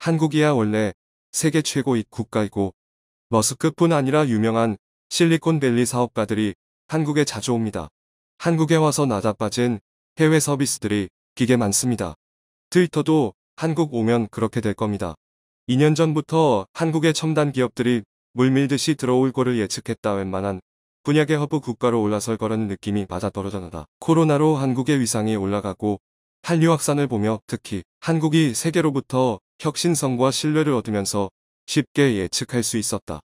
한국이야 원래 세계 최고의 국가이고 머스크뿐 아니라 유명한 실리콘밸리 사업가들이 한국에 자주 옵니다. 한국에 와서 나다빠진 해외 서비스들이 기계 많습니다. 트위터도 한국 오면 그렇게 될 겁니다. 2년 전부터 한국의 첨단 기업들이 물밀듯이 들어올 거를 예측했다 웬만한 분야계 허브 국가로 올라설 거라는 느낌이 받아떨어져 나다. 코로나로 한국의 위상이 올라가고 한류 확산을 보며 특히 한국이 세계로부터 혁신성과 신뢰를 얻으면서 쉽게 예측할 수 있었다.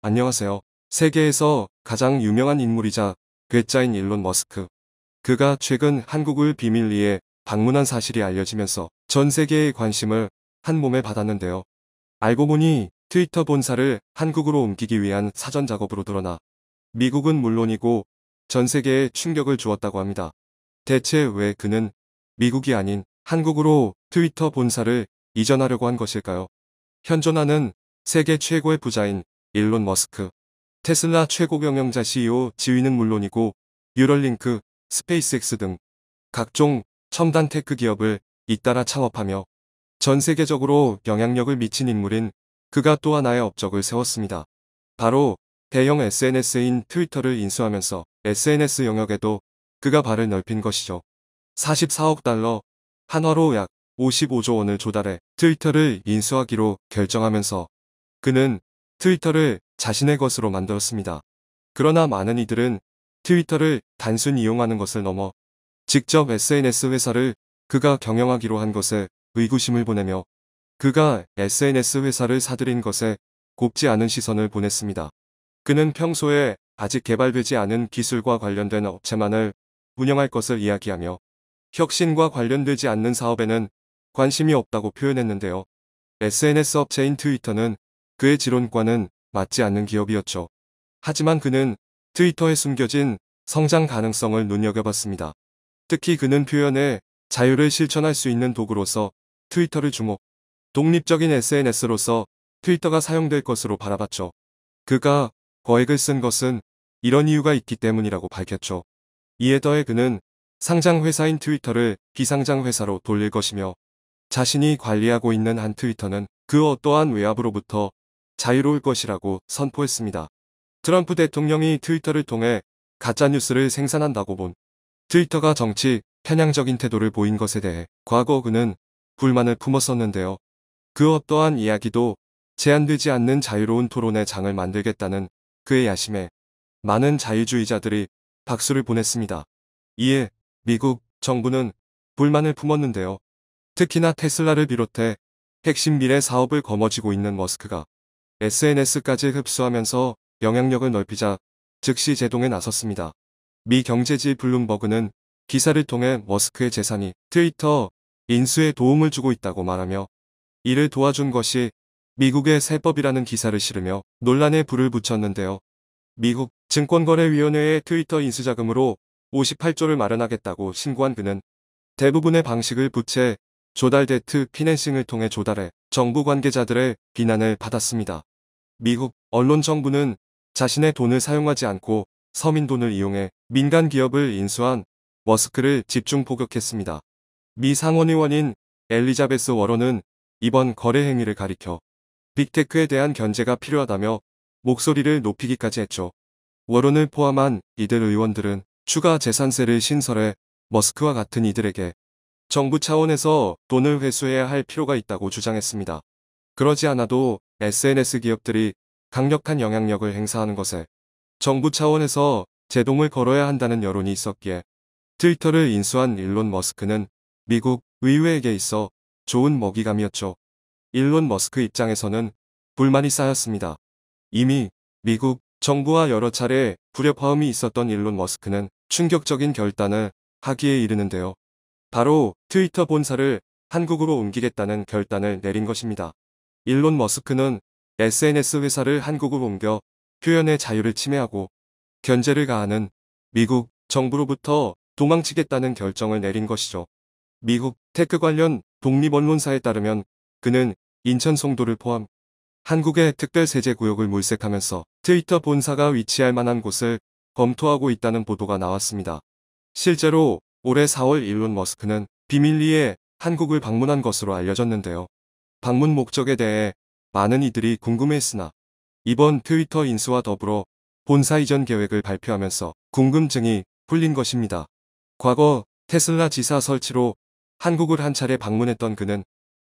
안녕하세요. 세계에서 가장 유명한 인물이자 괴짜인 일론 머스크. 그가 최근 한국을 비밀리에 방문한 사실이 알려지면서 전 세계의 관심을 한 몸에 받았는데요. 알고 보니 트위터 본사를 한국으로 옮기기 위한 사전 작업으로 드러나 미국은 물론이고 전 세계에 충격을 주었다고 합니다. 대체 왜 그는 미국이 아닌 한국으로 트위터 본사를 이전하려고 한 것일까요? 현존하는 세계 최고의 부자인 일론 머스크, 테슬라 최고 경영자 CEO 지위는 물론이고 뉴럴링크, 스페이스엑스등 각종 첨단 테크 기업을 잇따라 창업하며 전 세계적으로 영향력을 미친 인물인 그가 또 하나의 업적을 세웠습니다. 바로 대형 SNS인 트위터를 인수하면서 SNS 영역에도 그가 발을 넓힌 것이죠. 44억 달러, 한화로 약 55조 원을 조달해 트위터를 인수하기로 결정하면서 그는 트위터를 자신의 것으로 만들었습니다. 그러나 많은 이들은 트위터를 단순 이용하는 것을 넘어 직접 SNS 회사를 그가 경영하기로 한 것에 의구심을 보내며 그가 SNS 회사를 사들인 것에 곱지 않은 시선을 보냈습니다. 그는 평소에 아직 개발되지 않은 기술과 관련된 업체만을 운영할 것을 이야기하며 혁신과 관련되지 않는 사업에는 관심이 없다고 표현했는데요. SNS 업체인 트위터는 그의 지론과는 맞지 않는 기업이었죠. 하지만 그는 트위터에 숨겨진 성장 가능성을 눈여겨봤습니다. 특히 그는 표현에 자유를 실천할 수 있는 도구로서 트위터를 주목, 독립적인 SNS로서 트위터가 사용될 것으로 바라봤죠. 그가 거액을 쓴 것은 이런 이유가 있기 때문이라고 밝혔죠. 이에 더해 그는 상장 회사인 트위터를 비상장 회사로 돌릴 것이며 자신이 관리하고 있는 한 트위터는 그 어떠한 외압으로부터 자유로울 것이라고 선포했습니다. 트럼프 대통령이 트위터를 통해 가짜뉴스를 생산한다고 본 트위터가 정치 편향적인 태도를 보인 것에 대해 과거 그는 불만을 품었었는데요. 그 어떠한 이야기도 제한되지 않는 자유로운 토론의 장을 만들겠다는 그의 야심에 많은 자유주의자들이 박수를 보냈습니다. 이에 미국 정부는 불만을 품었는데요. 특히나 테슬라를 비롯해 핵심 미래 사업을 거머쥐고 있는 머스크가 SNS까지 흡수하면서 영향력을 넓히자 즉시 제동에 나섰습니다. 미 경제지 블룸버그는 기사를 통해 머스크의 재산이 트위터 인수에 도움을 주고 있다고 말하며 이를 도와준 것이 미국의 세법이라는 기사를 실으며 논란에 불을 붙였는데요. 미국 증권거래위원회의 트위터 인수자금으로 58조를 마련하겠다고 신고한 그는 대부분의 방식을 부채, 조달 데트 피낸싱을 통해 조달해 정부 관계자들의 비난을 받았습니다. 미국 언론 정부는 자신의 돈을 사용하지 않고 서민 돈을 이용해 민간 기업을 인수한 머스크를 집중 포격했습니다. 미 상원의원인 엘리자베스 워런은 이번 거래 행위를 가리켜 빅테크에 대한 견제가 필요하다며 목소리를 높이기까지 했죠. 워런을 포함한 이들 의원들은 추가 재산세를 신설해 머스크와 같은 이들에게 정부 차원에서 돈을 회수해야 할 필요가 있다고 주장했습니다. 그러지 않아도 SNS 기업들이 강력한 영향력을 행사하는 것에 정부 차원에서 제동을 걸어야 한다는 여론이 있었기에 트위터를 인수한 일론 머스크는 미국 의회에게 있어 좋은 먹이감이었죠. 일론 머스크 입장에서는 불만이 쌓였습니다. 이미 미국 정부와 여러 차례 불협화음이 있었던 일론 머스크는 충격적인 결단을 하기에 이르는데요. 바로 트위터 본사를 한국으로 옮기겠다는 결단을 내린 것입니다. 일론 머스크는 SNS 회사를 한국으로 옮겨 표현의 자유를 침해하고 견제를 가하는 미국 정부로부터 도망치겠다는 결정을 내린 것이죠. 미국 테크 관련 독립언론사에 따르면 그는 인천 송도를 포함 한국의 특별세제 구역을 물색하면서 트위터 본사가 위치할 만한 곳을 검토하고 있다는 보도가 나왔습니다. 실제로 올해 4월 일론 머스크는 비밀리에 한국을 방문한 것으로 알려졌는데요. 방문 목적에 대해 많은 이들이 궁금해했으나 이번 트위터 인수와 더불어 본사 이전 계획을 발표하면서 궁금증이 풀린 것입니다. 과거 테슬라 지사 설치로 한국을 한 차례 방문했던 그는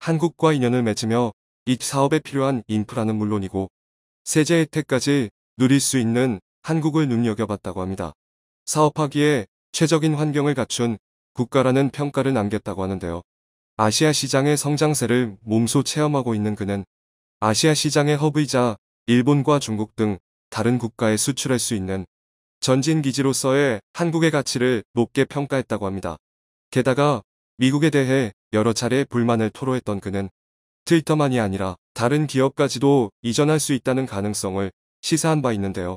한국과 인연을 맺으며 이 사업에 필요한 인프라는 물론이고 세제 혜택까지 누릴 수 있는 한국을 눈여겨봤다고 합니다. 사업하기에 최적인 환경을 갖춘 국가라는 평가를 남겼다고 하는데요. 아시아 시장의 성장세를 몸소 체험하고 있는 그는 아시아 시장의 허브이자 일본과 중국 등 다른 국가에 수출할 수 있는 전진기지로서의 한국의 가치를 높게 평가했다고 합니다. 게다가 미국에 대해 여러 차례 불만을 토로했던 그는 트위터만이 아니라 다른 기업까지도 이전할 수 있다는 가능성을 시사한 바 있는데요.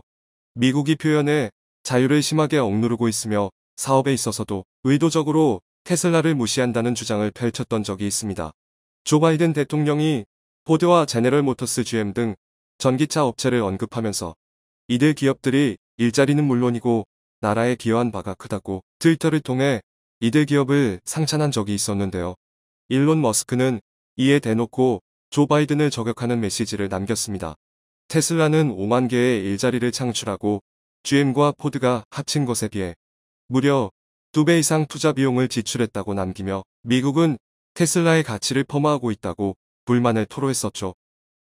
미국이 표현에 자유를 심하게 억누르고 있으며 사업에 있어서도 의도적으로 테슬라를 무시한다는 주장을 펼쳤던 적이 있습니다. 조 바이든 대통령이 포드와 제네럴 모터스 GM 등 전기차 업체를 언급하면서 이들 기업들이 일자리는 물론이고 나라에 기여한 바가 크다고 트위터를 통해 이들 기업을 상찬한 적이 있었는데요. 일론 머스크는 이에 대놓고 조 바이든을 저격하는 메시지를 남겼습니다. 테슬라는 5만 개의 일자리를 창출하고 GM과 포드가 합친 것에 비해 무려 2배 이상 투자 비용을 지출했다고 남기며 미국은 테슬라의 가치를 폄하하고 있다고 불만을 토로했었죠.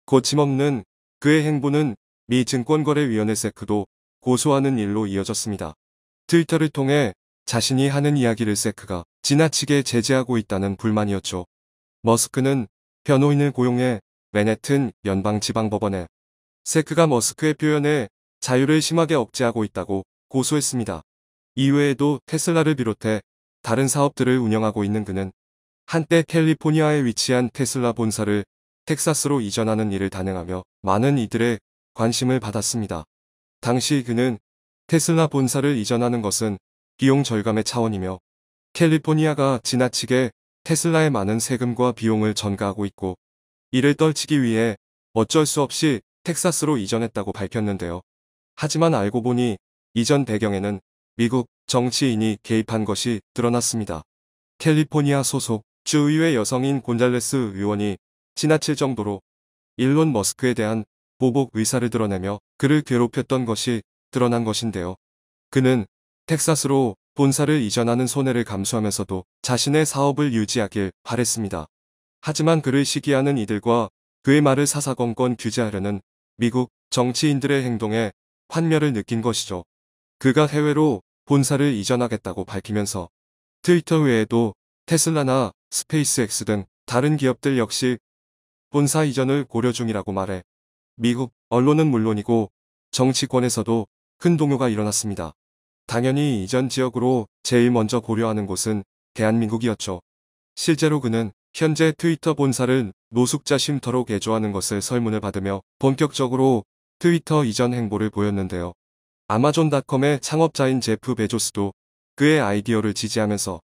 고침없는 그의 행보는 미 증권거래위원회 세크도 고소하는 일로 이어졌습니다. 트위터를 통해 자신이 하는 이야기를 세크가 지나치게 제재하고 있다는 불만이었죠. 머스크는 변호인을 고용해 맨해튼 연방지방법원에 세크가 머스크의 표현에 자유를 심하게 억제하고 있다고 고소했습니다. 이외에도 테슬라를 비롯해 다른 사업들을 운영하고 있는 그는 한때 캘리포니아에 위치한 테슬라 본사를 텍사스로 이전하는 일을 단행하며 많은 이들의 관심을 받았습니다. 당시 그는 테슬라 본사를 이전하는 것은 비용 절감의 차원이며 캘리포니아가 지나치게 테슬라의 많은 세금과 비용을 전가하고 있고 이를 떨치기 위해 어쩔 수 없이 텍사스로 이전했다고 밝혔는데요. 하지만 알고 보니 이전 배경에는 미국 정치인이 개입한 것이 드러났습니다. 캘리포니아 소속 주의회 여성인 곤잘레스 의원이 지나칠 정도로 일론 머스크에 대한 보복 의사를 드러내며 그를 괴롭혔던 것이 드러난 것인데요. 그는 텍사스로 본사를 이전하는 손해를 감수하면서도 자신의 사업을 유지하길 바랬습니다. 하지만 그를 시기하는 이들과 그의 말을 사사건건 규제하려는 미국 정치인들의 행동에 환멸을 느낀 것이죠. 그가 해외로 본사를 이전하겠다고 밝히면서 트위터 외에도 테슬라나 스페이스X 등 다른 기업들 역시 본사 이전을 고려 중이라고 말해 미국 언론은 물론이고 정치권에서도 큰 동요가 일어났습니다. 당연히 이전 지역으로 제일 먼저 고려하는 곳은 대한민국이었죠. 실제로 그는 현재 트위터 본사를 노숙자 쉼터로 개조하는 것을 설문을 받으며 본격적으로 트위터 이전 행보를 보였는데요. 아마존닷컴의 창업자인 제프 베조스도 그의 아이디어를 지지하면서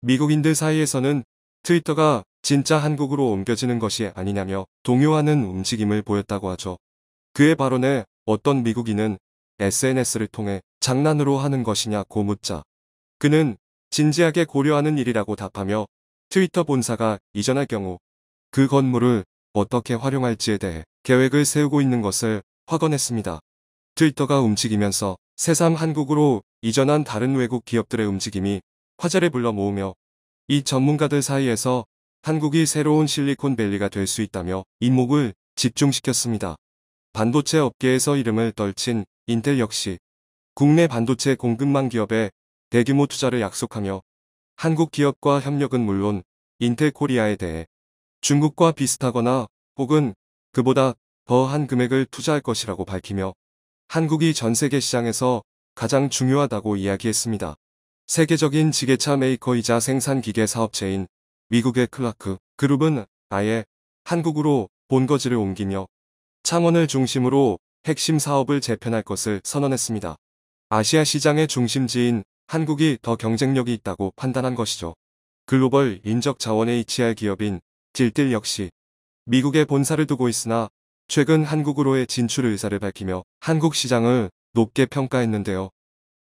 미국인들 사이에서는 트위터가 진짜 한국으로 옮겨지는 것이 아니냐며 동요하는 움직임을 보였다고 하죠. 그의 발언에 어떤 미국인은 SNS를 통해 장난으로 하는 것이냐고 묻자 그는 진지하게 고려하는 일이라고 답하며 트위터 본사가 이전할 경우 그 건물을 어떻게 활용할지에 대해 계획을 세우고 있는 것을 확언했습니다. 트위터가 움직이면서 새삼 한국으로 이전한 다른 외국 기업들의 움직임이 화제를 불러 모으며 이 전문가들 사이에서 한국이 새로운 실리콘밸리가 될 수 있다며 이목을 집중시켰습니다. 반도체 업계에서 이름을 떨친 인텔 역시 국내 반도체 공급망 기업에 대규모 투자를 약속하며 한국 기업과 협력은 물론 인텔 코리아에 대해 중국과 비슷하거나 혹은 그보다 더한 금액을 투자할 것이라고 밝히며 한국이 전 세계 시장에서 가장 중요하다고 이야기했습니다. 세계적인 지게차 메이커이자 생산기계 사업체인 미국의 클라크 그룹은 아예 한국으로 본거지를 옮기며 창원을 중심으로 핵심 사업을 재편할 것을 선언했습니다. 아시아 시장의 중심지인 한국이 더 경쟁력이 있다고 판단한 것이죠. 글로벌 인적 자원 HR 기업인 딜딜 역시 미국에 본사를 두고 있으나 최근 한국으로의 진출 의사를 밝히며 한국 시장을 높게 평가했는데요.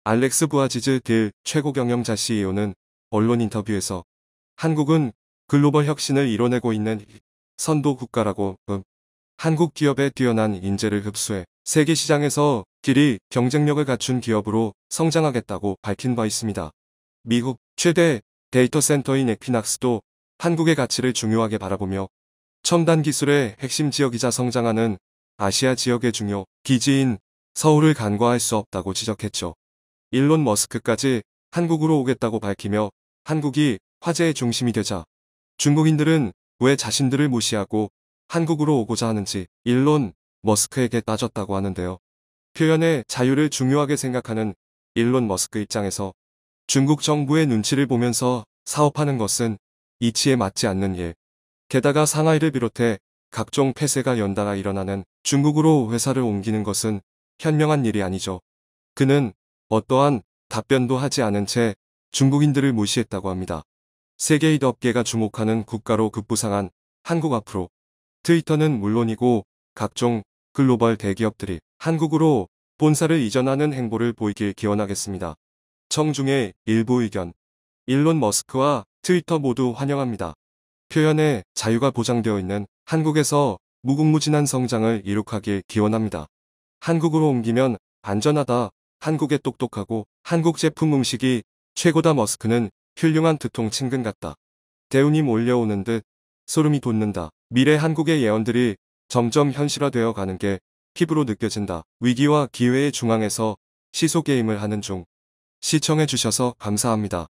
알렉스 부아지즈 딜 최고 경영자 CEO는 언론 인터뷰에서 한국은 글로벌 혁신을 이뤄내고 있는 선도 국가라고 음, 한국 기업의 뛰어난 인재를 흡수해 세계 시장에서 길이 경쟁력을 갖춘 기업으로 성장하겠다고 밝힌 바 있습니다. 미국 최대 데이터 센터인 에피낙스도 한국의 가치를 중요하게 바라보며 첨단 기술의 핵심 지역이자 성장하는 아시아 지역의 중요 기지인 서울을 간과할 수 없다고 지적했죠. 일론 머스크까지 한국으로 오겠다고 밝히며 한국이 화제의 중심이 되자 중국인들은 왜 자신들을 무시하고 한국으로 오고자 하는지 일론 머스크에게 따졌다고 하는데요. 표현의 자유를 중요하게 생각하는 일론 머스크 입장에서 중국 정부의 눈치를 보면서 사업하는 것은 이치에 맞지 않는 일. 게다가 상하이를 비롯해 각종 폐쇄가 연달아 일어나는 중국으로 회사를 옮기는 것은 현명한 일이 아니죠. 그는 어떠한 답변도 하지 않은 채 중국인들을 무시했다고 합니다. 세계의 업계가 주목하는 국가로 급부상한 한국 앞으로 트위터는 물론이고 각종 글로벌 대기업들이 한국으로 본사를 이전하는 행보를 보이길 기원하겠습니다. 청중의 일부 의견 일론 머스크와 트위터 모두 환영합니다. 표현의 자유가 보장되어 있는 한국에서 무궁무진한 성장을 이룩하길 기원합니다. 한국으로 옮기면 안전하다. 한국에 똑똑하고 한국 제품 음식이 최고다 머스크는 훌륭한 두통 친근 같다. 대운이 몰려오는 듯 소름이 돋는다. 미래 한국의 예언들이 점점 현실화되어 가는 게 피부로 느껴진다. 위기와 기회의 중앙에서 시소게임을 하는 중 시청해주셔서 감사합니다.